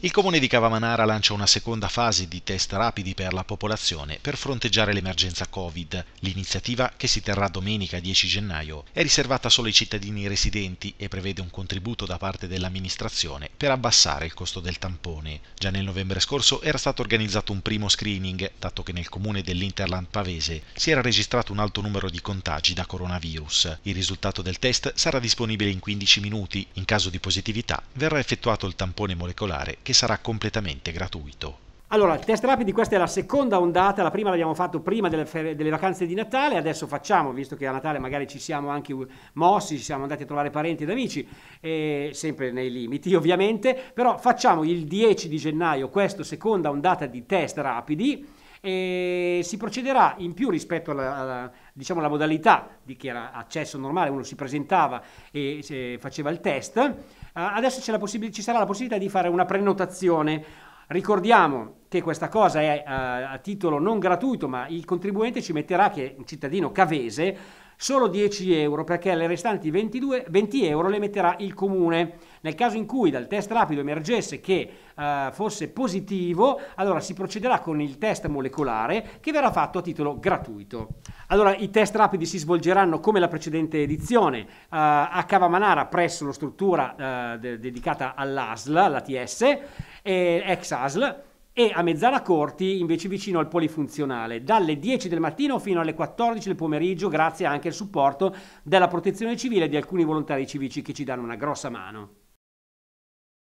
Il comune di Cavamanara lancia una seconda fase di test rapidi per la popolazione per fronteggiare l'emergenza Covid. L'iniziativa, che si terrà domenica 10 gennaio, è riservata solo ai cittadini residenti e prevede un contributo da parte dell'amministrazione per abbassare il costo del tampone. Già nel novembre scorso era stato organizzato un primo screening, dato che nel comune dell'Interland Pavese si era registrato un alto numero di contagi da coronavirus. Il risultato del test sarà disponibile in 15 minuti. In caso di positività verrà effettuato il tampone molecolare che sarà completamente gratuito. Allora, il test rapidi, questa è la seconda ondata, la prima l'abbiamo fatto prima delle, delle, vacanze di Natale, adesso facciamo, visto che a Natale magari ci siamo anche mossi, ci siamo andati a trovare parenti ed amici, eh, sempre nei limiti ovviamente, però facciamo il 10 di gennaio questa seconda ondata di test rapidi e si procederà in più rispetto alla, alla, diciamo, alla modalità di chi era accesso normale, uno si presentava e faceva il test. Uh, adesso ci sarà la possibilità di fare una prenotazione. Ricordiamo che questa cosa è a, a, titolo non gratuito, ma il contribuente ci metterà che un cittadino cavese solo 10 euro perché le restanti 22, 20 euro le metterà il comune. Nel caso in cui dal test rapido emergesse che eh, fosse positivo, allora si procederà con il test molecolare che verrà fatto a titolo gratuito. Allora i test rapidi si svolgeranno come la precedente edizione eh, a Cavamanara presso la struttura eh, de- dedicata all'ASL, all'ATS, ex ASL e a Mezzala Corti invece vicino al polifunzionale dalle 10 del mattino fino alle 14 del pomeriggio grazie anche al supporto della protezione civile e di alcuni volontari civici che ci danno una grossa mano.